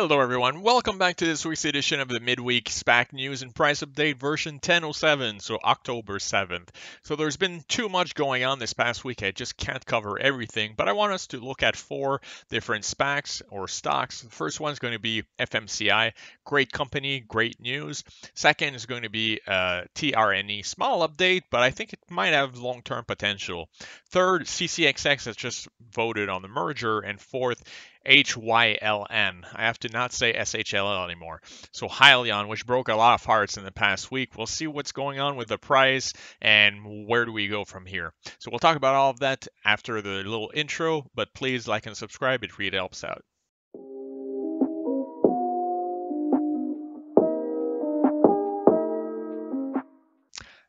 Hello everyone, welcome back to this week's edition of the Midweek SPAC News and Price Update version 1007, so October 7th. So there's been too much going on this past week, I just can't cover everything, but I want us to look at four different SPACs or stocks. The first one is going to be FMCI, great company, great news. Second is going to be uh, TRNE, small update, but I think it might have long-term potential. Third, CCXX has just voted on the merger, and fourth H Y L N. I have to not say S H L L anymore. So Hylion, which broke a lot of hearts in the past week, we'll see what's going on with the price and where do we go from here. So we'll talk about all of that after the little intro, but please like and subscribe. It really helps out.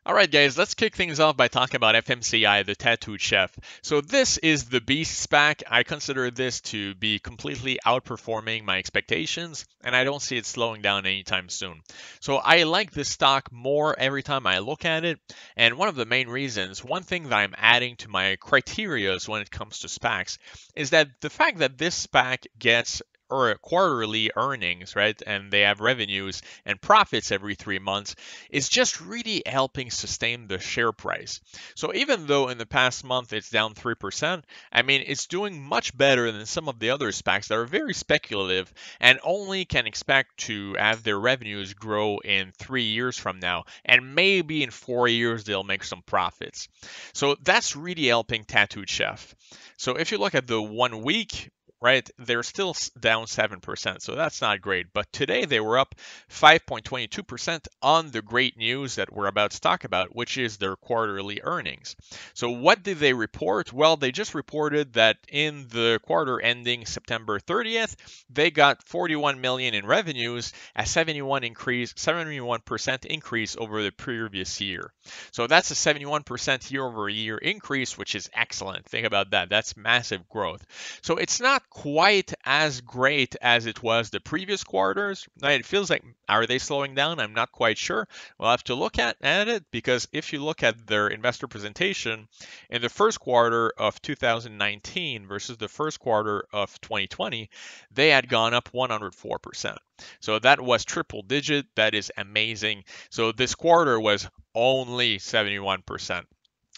Alright guys, let's kick things off by talking about FMCI, the Tattooed Chef. So this is the beast spec. I consider this to be completely outperforming my expectations, and I don't see it slowing down anytime soon. So I like this stock more every time I look at it, and one of the main reasons, one thing that I'm adding to my criterias when it comes to SPACs, is that the fact that this SPAC gets or quarterly earnings, right? And they have revenues and profits every three months is just really helping sustain the share price. So even though in the past month it's down 3%, I mean, it's doing much better than some of the other SPACs that are very speculative and only can expect to have their revenues grow in three years from now. And maybe in four years, they'll make some profits. So that's really helping Tattooed Chef. So if you look at the one week, right? They're still down 7%, so that's not great. But today they were up 5.22% on the great news that we're about to talk about, which is their quarterly earnings. So, what did they report? Well, they just reported that in the quarter ending September 30th, they got 41 million in revenues, a 71 increase, 71% increase over the previous year. So, that's a 71% year over year increase, which is excellent. Think about that. That's massive growth. So, it's not quite as great as it was the previous quarters. It feels like, are they slowing down? I'm not quite sure. We'll have to look at, at it because if you look at their investor presentation in the first quarter of 2019 versus the first quarter of 2020, they had gone up 104%. So that was triple digit. That is amazing. So this quarter was only 71%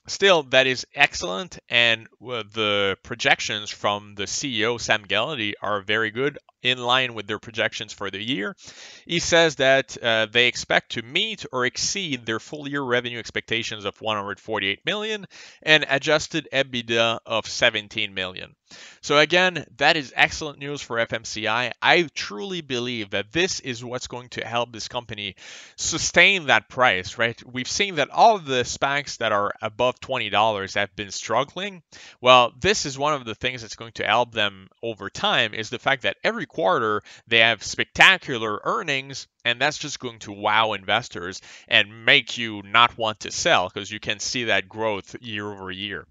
still, that is excellent, and uh, the projections from the CEO Sam Gallaty are very good in line with their projections for the year. He says that uh, they expect to meet or exceed their full year revenue expectations of 148 million and adjusted EBITDA of 17 million. So again, that is excellent news for FMCI. I truly believe that this is what's going to help this company sustain that price, right? We've seen that all of the SPACs that are above $20 have been struggling. Well, this is one of the things that's going to help them over time is the fact that every quarter. They have spectacular earnings, and that's just going to wow investors and make you not want to sell because you can see that growth year over year.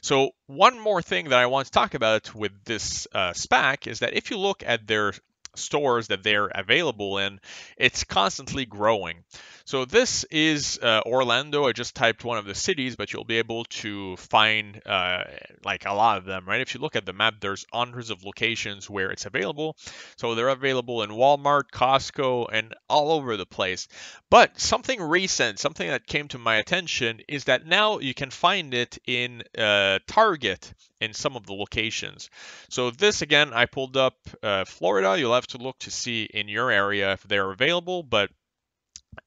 So, one more thing that I want to talk about with this uh, SPAC is that if you look at their stores that they're available in, it's constantly growing. So this is uh, Orlando. I just typed one of the cities, but you'll be able to find uh, like a lot of them, right? If you look at the map, there's hundreds of locations where it's available. So they're available in Walmart, Costco, and all over the place. But something recent, something that came to my attention is that now you can find it in uh, Target in some of the locations. So this again, I pulled up uh, Florida. You'll have to look to see in your area if they're available, but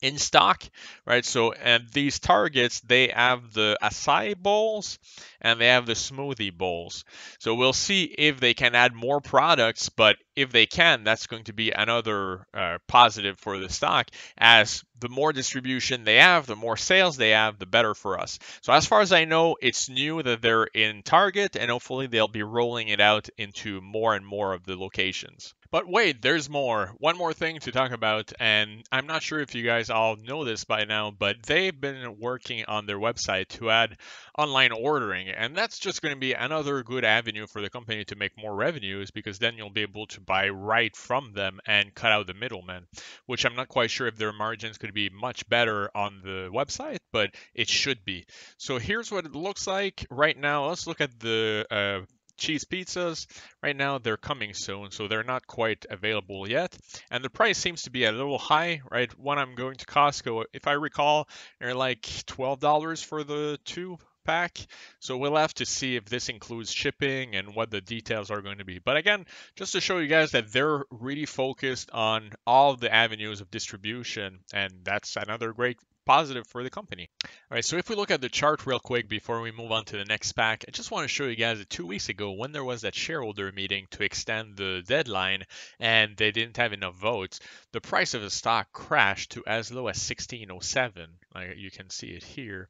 in stock, right? So, and these targets, they have the acai bowls and they have the smoothie bowls. So we'll see if they can add more products, but if they can, that's going to be another uh, positive for the stock as the more distribution they have, the more sales they have, the better for us. So as far as I know, it's new that they're in Target and hopefully they'll be rolling it out into more and more of the locations. But wait, there's more. One more thing to talk about, and I'm not sure if you guys all know this by now, but they've been working on their website to add online ordering, and that's just going to be another good avenue for the company to make more revenues because then you'll be able to buy right from them and cut out the middleman, which I'm not quite sure if their margins could be much better on the website, but it should be. So here's what it looks like right now. Let's look at the uh, cheese pizzas. Right now they're coming soon, so they're not quite available yet. And the price seems to be a little high, right? When I'm going to Costco, if I recall, they're like $12 for the two pack. So we'll have to see if this includes shipping and what the details are going to be. But again, just to show you guys that they're really focused on all the avenues of distribution. And that's another great positive for the company. All right, so if we look at the chart real quick before we move on to the next pack, I just want to show you guys that two weeks ago when there was that shareholder meeting to extend the deadline and they didn't have enough votes, the price of the stock crashed to as low as 1607. Like you can see it here.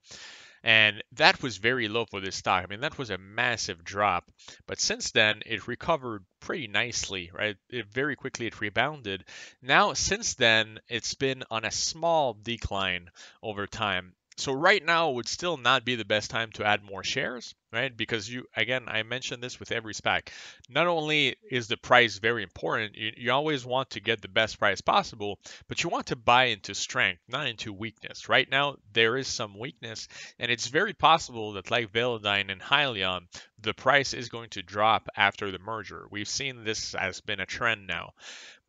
And that was very low for this stock. I mean, that was a massive drop. But since then, it recovered pretty nicely, right? It, very quickly, it rebounded. Now, since then, it's been on a small decline over time. So right now would still not be the best time to add more shares, right? Because you, again, I mentioned this with every SPAC. Not only is the price very important, you, you always want to get the best price possible, but you want to buy into strength, not into weakness. Right now, there is some weakness, and it's very possible that like Velodyne and Hylion, the price is going to drop after the merger. We've seen this has been a trend now.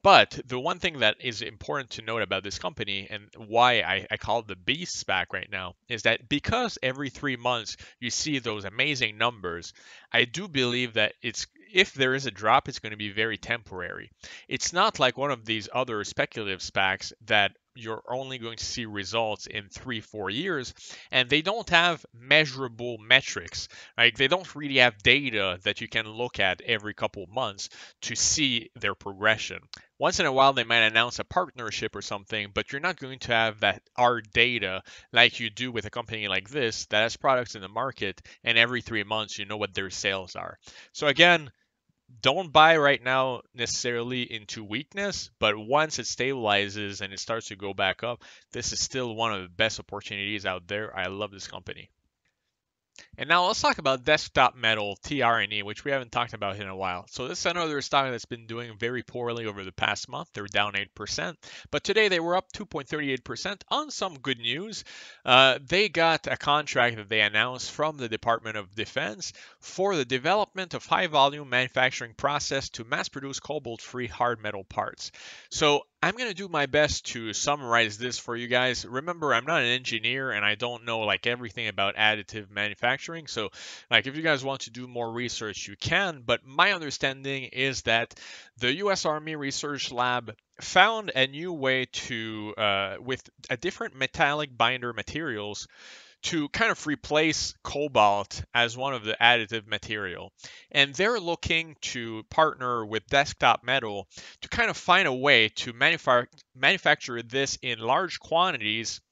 But the one thing that is important to note about this company and why I, I call it the beast SPAC right now is that because every three months you see those amazing numbers, I do believe that it's if there is a drop, it's going to be very temporary. It's not like one of these other speculative SPACs that you're only going to see results in three, four years, and they don't have measurable metrics. Like they don't really have data that you can look at every couple months to see their progression. Once in a while, they might announce a partnership or something, but you're not going to have that hard data like you do with a company like this that has products in the market, and every three months you know what their sales are. So again don't buy right now necessarily into weakness, but once it stabilizes and it starts to go back up, this is still one of the best opportunities out there. I love this company. And now let's talk about Desktop Metal TRNE, which we haven't talked about in a while. So this is another stock that's been doing very poorly over the past month. They're down 8%, but today they were up 2.38% on some good news. Uh, they got a contract that they announced from the Department of Defense for the development of high-volume manufacturing process to mass-produce cobalt-free hard metal parts. So I'm going to do my best to summarize this for you guys. Remember, I'm not an engineer and I don't know like everything about additive manufacturing so like if you guys want to do more research, you can. But my understanding is that the US Army Research Lab found a new way to, uh, with a different metallic binder materials, to kind of replace cobalt as one of the additive material. And they're looking to partner with Desktop Metal to kind of find a way to manufa- manufacture this in large quantities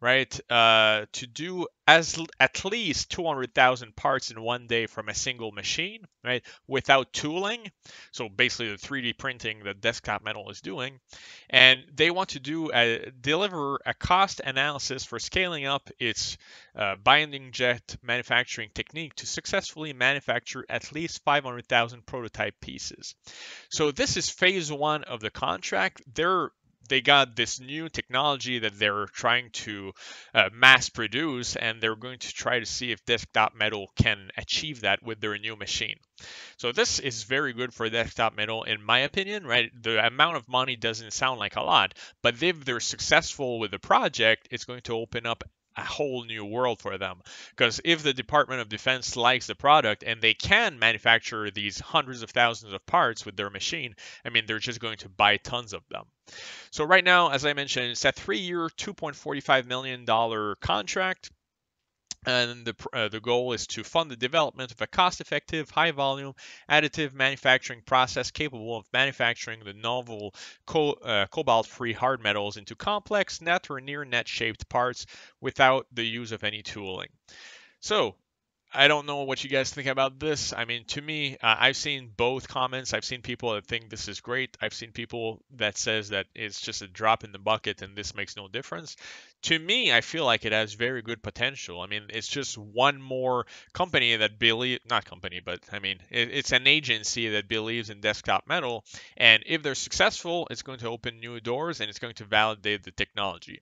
right? Uh, to do as at least 200,000 parts in one day from a single machine, right? Without tooling, so basically the 3D printing that Desktop Metal is doing, and they want to do a, deliver a cost analysis for scaling up its uh, binding jet manufacturing technique to successfully manufacture at least 500,000 prototype pieces. So this is phase one of the contract. They're they got this new technology that they're trying to uh, mass produce, and they're going to try to see if desktop metal can achieve that with their new machine. So this is very good for desktop metal, in my opinion. Right, the amount of money doesn't sound like a lot, but if they're successful with the project, it's going to open up a whole new world for them. Because if the Department of Defense likes the product and they can manufacture these hundreds of thousands of parts with their machine, I mean, they're just going to buy tons of them. So, right now, as I mentioned, it's a three year, $2.45 million contract and the, uh, the goal is to fund the development of a cost-effective, high-volume additive manufacturing process capable of manufacturing the novel co- uh, cobalt-free hard metals into complex net or near-net shaped parts without the use of any tooling. So I don't know what you guys think about this. I mean, to me, uh, I've seen both comments. I've seen people that think this is great. I've seen people that says that it's just a drop in the bucket and this makes no difference to me, I feel like it has very good potential. I mean, it's just one more company that believe not company, but I mean, it, it's an agency that believes in desktop metal. And if they're successful, it's going to open new doors and it's going to validate the technology.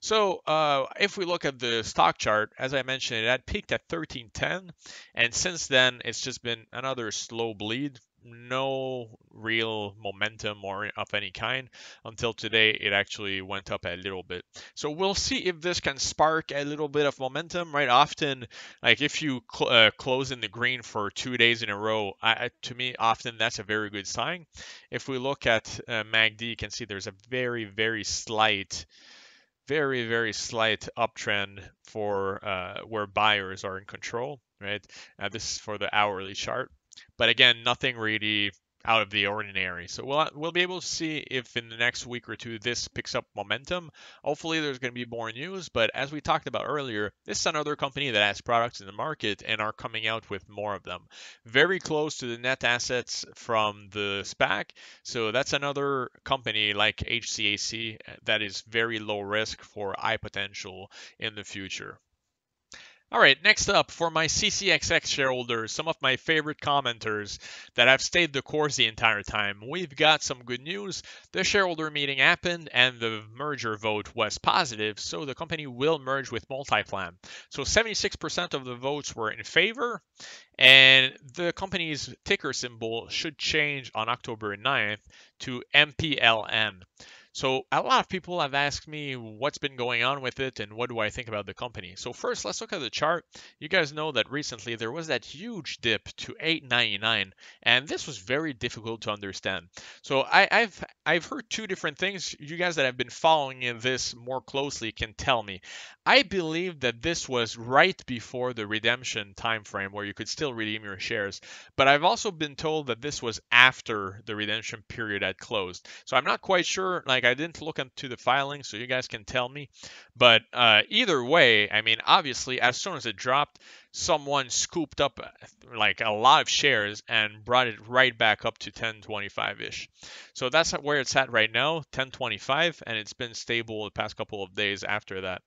So uh, if we look at the stock chart, as I mentioned, it had peaked at 1310, and since then it's just been another slow bleed no real momentum or of any kind until today it actually went up a little bit so we'll see if this can spark a little bit of momentum right often like if you cl- uh, close in the green for two days in a row I, to me often that's a very good sign if we look at uh, magd you can see there's a very very slight very very slight uptrend for uh, where buyers are in control right uh, this is for the hourly chart but again, nothing really out of the ordinary. So we'll we'll be able to see if in the next week or two this picks up momentum. Hopefully there's going to be more news, but as we talked about earlier, this is another company that has products in the market and are coming out with more of them. Very close to the net assets from the SPAC. So that's another company like HCAC that is very low risk for high potential in the future. All right, next up for my CCXX shareholders, some of my favorite commenters that have stayed the course the entire time. We've got some good news. The shareholder meeting happened and the merger vote was positive, so the company will merge with Multiplan. So 76% of the votes were in favor, and the company's ticker symbol should change on October 9th to MPLN. So a lot of people have asked me what's been going on with it and what do I think about the company. So first, let's look at the chart. You guys know that recently there was that huge dip to 8.99, and this was very difficult to understand. So I, have I've heard two different things. You guys that have been following this more closely can tell me. I believe that this was right before the redemption time frame where you could still redeem your shares, but I've also been told that this was after the redemption period had closed. So I'm not quite sure. Like I didn't look into the filing, so you guys can tell me. But uh, either way, I mean, obviously, as soon as it dropped, someone scooped up like a lot of shares and brought it right back up to 1025 ish. So that's where it's at right now, 1025, and it's been stable the past couple of days after that.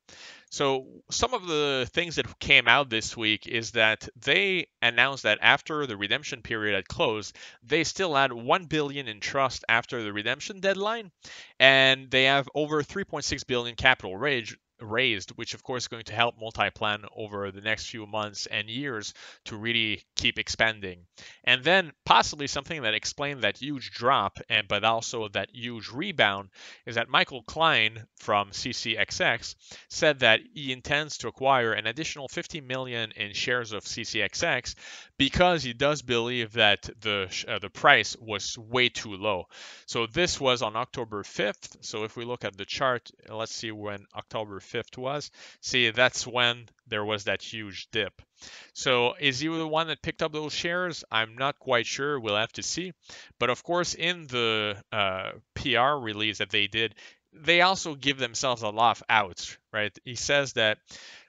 So some of the things that came out this week is that they announced that after the redemption period had closed, they still had 1 billion in trust after the redemption deadline, and they have over 3.6 billion capital raised raised, which of course is going to help Multiplan over the next few months and years to really keep expanding. And then possibly something that explained that huge drop and but also that huge rebound is that Michael Klein from CCXX said that he intends to acquire an additional 50 million in shares of CCXX because he does believe that the uh, the price was way too low. So this was on October 5th. So if we look at the chart, let's see when October fifth was. See, that's when there was that huge dip. So is he the one that picked up those shares? I'm not quite sure. We'll have to see. But of course, in the uh, PR release that they did, they also give themselves a lot of outs, right? He says that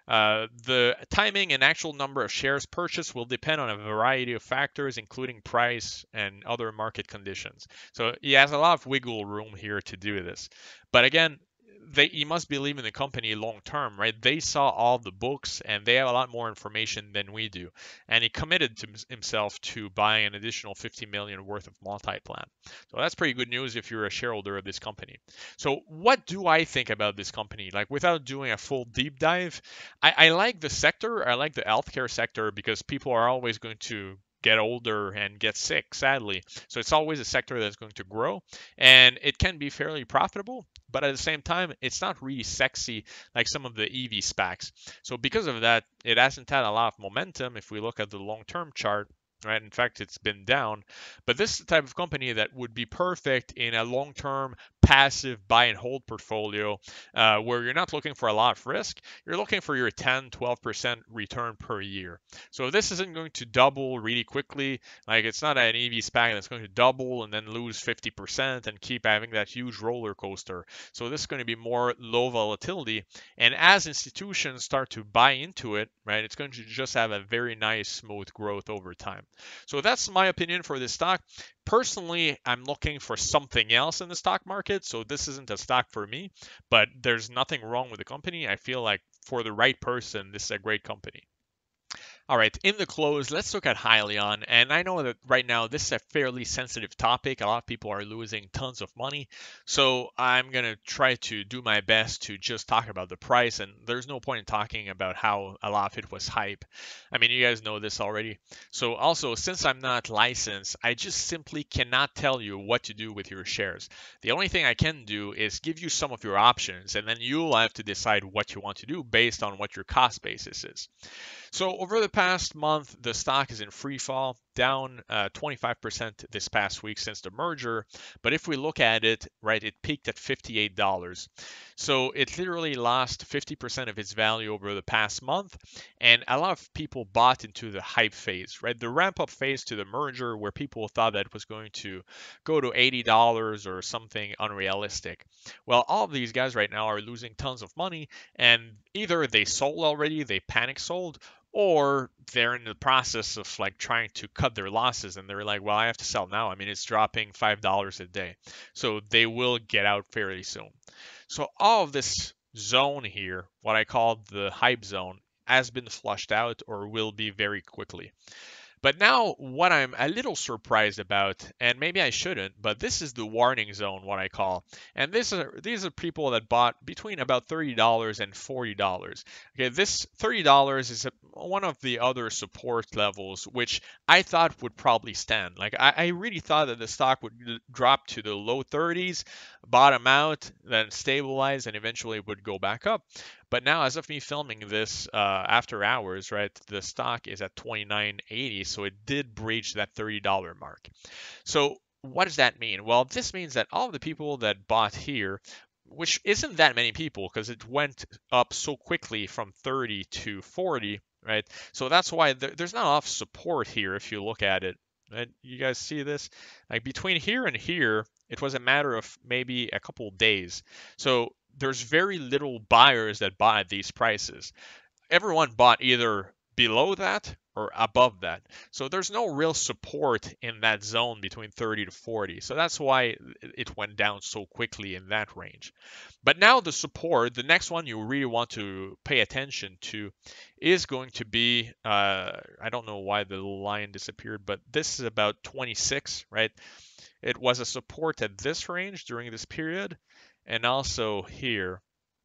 uh, the timing and actual number of shares purchased will depend on a variety of factors, including price and other market conditions. So he has a lot of wiggle room here to do this. But again, they you must believe in the company long term, right? They saw all the books and they have a lot more information than we do. And he committed to himself to buying an additional 50 million worth of multi-plan. So that's pretty good news if you're a shareholder of this company. So what do I think about this company? Like without doing a full deep dive, I, I like the sector. I like the healthcare sector because people are always going to get older and get sick, sadly. So it's always a sector that's going to grow and it can be fairly profitable but at the same time, it's not really sexy like some of the EV SPACs. So because of that, it hasn't had a lot of momentum if we look at the long-term chart. Right. In fact, it's been down. But this is the type of company that would be perfect in a long-term passive buy and hold portfolio uh, where you're not looking for a lot of risk. You're looking for your 10, 12% return per year. So this isn't going to double really quickly. Like it's not an EV SPAC that's going to double and then lose 50% and keep having that huge roller coaster. So this is going to be more low volatility. And as institutions start to buy into it, right, it's going to just have a very nice smooth growth over time. So that's my opinion for this stock. Personally, I'm looking for something else in the stock market, so this isn't a stock for me, but there's nothing wrong with the company. I feel like for the right person, this is a great company. All right, in the close, let's look at Hylion. And I know that right now this is a fairly sensitive topic. A lot of people are losing tons of money. So I'm going to try to do my best to just talk about the price. And there's no point in talking about how a lot of it was hype. I mean, you guys know this already. So also, since I'm not licensed, I just simply cannot tell you what to do with your shares. The only thing I can do is give you some of your options. And then you'll have to decide what you want to do based on what your cost basis is. So over the past past month, the stock is in free fall, down uh, 25% this past week since the merger. But if we look at it, right, it peaked at $58. So it literally lost 50% of its value over the past month. And a lot of people bought into the hype phase, right? The ramp up phase to the merger where people thought that was going to go to $80 or something unrealistic. Well, all of these guys right now are losing tons of money and either they sold already, they panic sold, or they're in the process of like trying to cut their losses and they're like well i have to sell now i mean it's dropping five dollars a day so they will get out fairly soon so all of this zone here what i call the hype zone has been flushed out or will be very quickly but now, what I'm a little surprised about, and maybe I shouldn't, but this is the warning zone, what I call. And this are, these are people that bought between about $30 and $40. Okay, this $30 is a, one of the other support levels, which I thought would probably stand. Like, I, I really thought that the stock would drop to the low 30s, bottom out, then stabilize, and eventually would go back up. But now, as of me filming this uh, after hours, right, the stock is at 29.80, so it did breach that $30 mark. So what does that mean? Well, this means that all of the people that bought here which isn't that many people because it went up so quickly from 30 to 40, right? So that's why there's not off support here if you look at it. And You guys see this? Like between here and here, it was a matter of maybe a couple days. So there's very little buyers that buy these prices. Everyone bought either below that or above that. So there's no real support in that zone between 30 to 40. So that's why it went down so quickly in that range. But now the support, the next one you really want to pay attention to is going to be, uh, I don't know why the line disappeared, but this is about 26, right? It was a support at this range during this period and also here.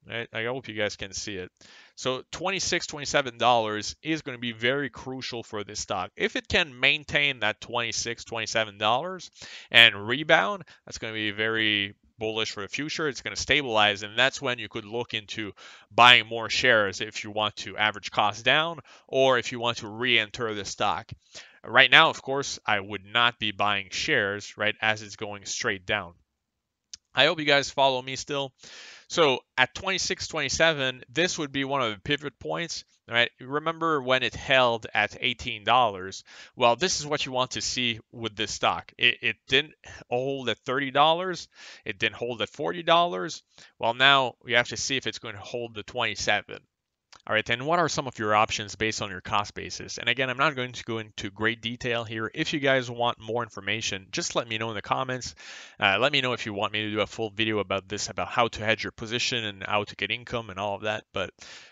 I, I hope you guys can see it. So $26, $27 is going to be very crucial for this stock. If it can maintain that $26, $27 and rebound, that's going to be very bullish for the future. It's going to stabilize, and that's when you could look into buying more shares if you want to average cost down or if you want to re enter the stock. Right now, of course, I would not be buying shares, right, as it's going straight down. I hope you guys follow me still. So at 26, 27, this would be one of the pivot points, right? Remember when it held at $18? Well, this is what you want to see with this stock. It, it didn't hold at $30. It didn't hold at $40. Well, now we have to see if it's going to hold the 27, all right, then what are some of your options based on your cost basis? And again, I'm not going to go into great detail here. If you guys want more information, just let me know in the comments. Uh, let me know if you want me to do a full video about this, about how to hedge your position and how to get income and all of that. But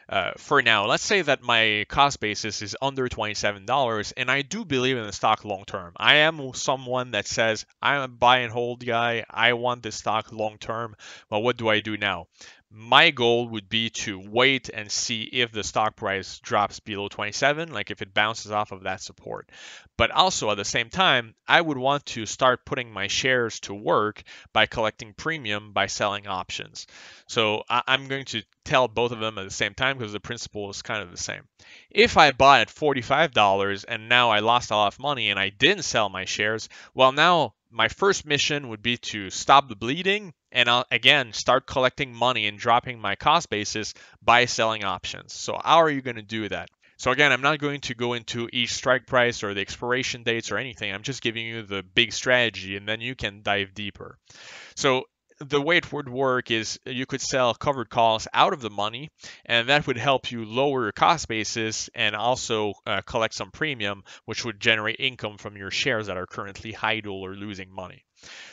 uh, for now, let's say that my cost basis is under $27, and I do believe in the stock long term. I am someone that says, I'm a buy and hold guy. I want this stock long term. But what do I do now? my goal would be to wait and see if the stock price drops below 27 like if it bounces off of that support but also at the same time i would want to start putting my shares to work by collecting premium by selling options so i'm going to tell both of them at the same time because the principle is kind of the same if i bought at $45 and now i lost a lot of money and i didn't sell my shares well now my first mission would be to stop the bleeding and I'll, again start collecting money and dropping my cost basis by selling options. So how are you going to do that? So again, I'm not going to go into each strike price or the expiration dates or anything. I'm just giving you the big strategy and then you can dive deeper. So the way it would work is you could sell covered calls out of the money, and that would help you lower your cost basis and also uh, collect some premium, which would generate income from your shares that are currently idle or losing money.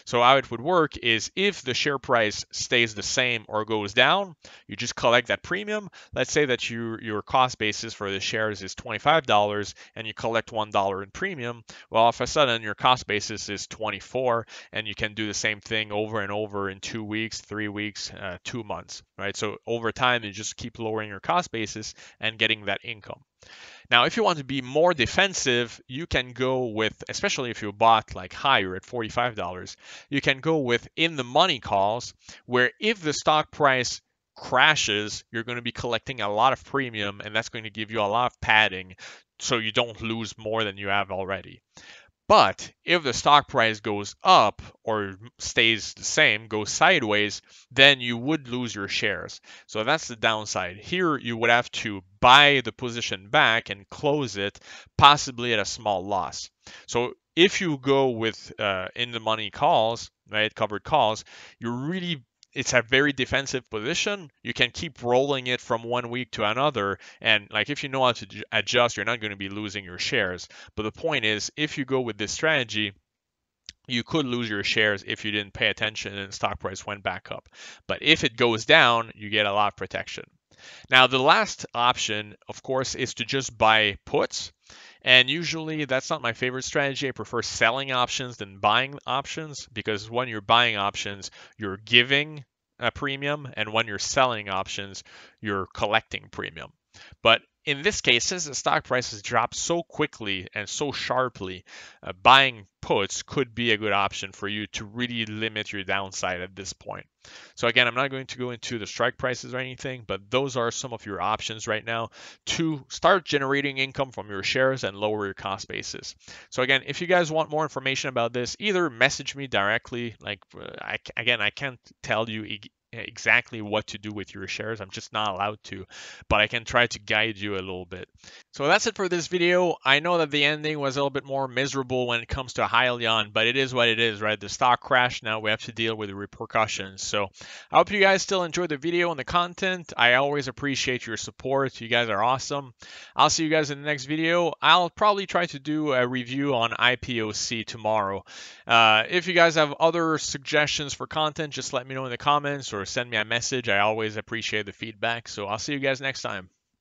So how it would work is if the share price stays the same or goes down, you just collect that premium. Let's say that you, your cost basis for the shares is $25 and you collect $1 in premium. Well, all of a sudden your cost basis is 24 and you can do the same thing over and over in two weeks, three weeks, uh, two months, right? So over time, you just keep lowering your cost basis and getting that income. Now, if you want to be more defensive, you can go with, especially if you bought like higher at $45, you can go with in the money calls, where if the stock price crashes, you're going to be collecting a lot of premium, and that's going to give you a lot of padding so you don't lose more than you have already. But if the stock price goes up or stays the same, goes sideways, then you would lose your shares. So that's the downside. Here, you would have to buy the position back and close it, possibly at a small loss. So if you go with uh, in the money calls, right, covered calls, you're really it's a very defensive position. You can keep rolling it from one week to another. And like if you know how to adjust, you're not going to be losing your shares. But the point is, if you go with this strategy, you could lose your shares if you didn't pay attention and stock price went back up. But if it goes down, you get a lot of protection. Now, the last option, of course, is to just buy puts. And usually that's not my favorite strategy. I prefer selling options than buying options because when you're buying options, you're giving a premium. And when you're selling options, you're collecting premium. But in this case, since the stock price has dropped so quickly and so sharply, uh, buying puts could be a good option for you to really limit your downside at this point. So again, I'm not going to go into the strike prices or anything, but those are some of your options right now to start generating income from your shares and lower your cost basis. So again, if you guys want more information about this, either message me directly. Like uh, I, again, I can't tell you exactly what to do with your shares. I'm just not allowed to, but I can try to guide you a little bit. So that's it for this video. I know that the ending was a little bit more miserable when it comes to Hylion, but it is what it is, right? The stock crashed. Now we have to deal with the repercussions. So I hope you guys still enjoy the video and the content. I always appreciate your support. You guys are awesome. I'll see you guys in the next video. I'll probably try to do a review on IPOC tomorrow. Uh, if you guys have other suggestions for content, just let me know in the comments or or send me a message. I always appreciate the feedback. So I'll see you guys next time.